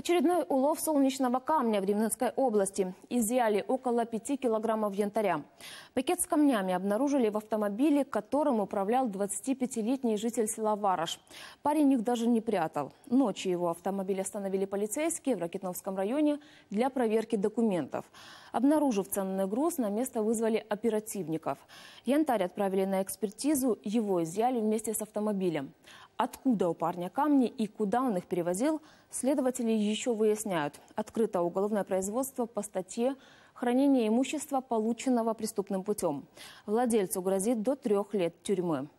Очередной улов солнечного камня в Ревненской области. Изъяли около 5 килограммов янтаря. Пакет с камнями обнаружили в автомобиле, которым управлял 25-летний житель села Вараш. Парень их даже не прятал. Ночью его автомобиль остановили полицейские в Ракетновском районе для проверки документов. Обнаружив ценный груз, на место вызвали оперативников. Янтарь отправили на экспертизу, его изъяли вместе с автомобилем. Откуда у парня камни и куда он их перевозил, следователи еще выясняют. Открыто уголовное производство по статье «Хранение имущества, полученного преступным путем». Владельцу грозит до трех лет тюрьмы.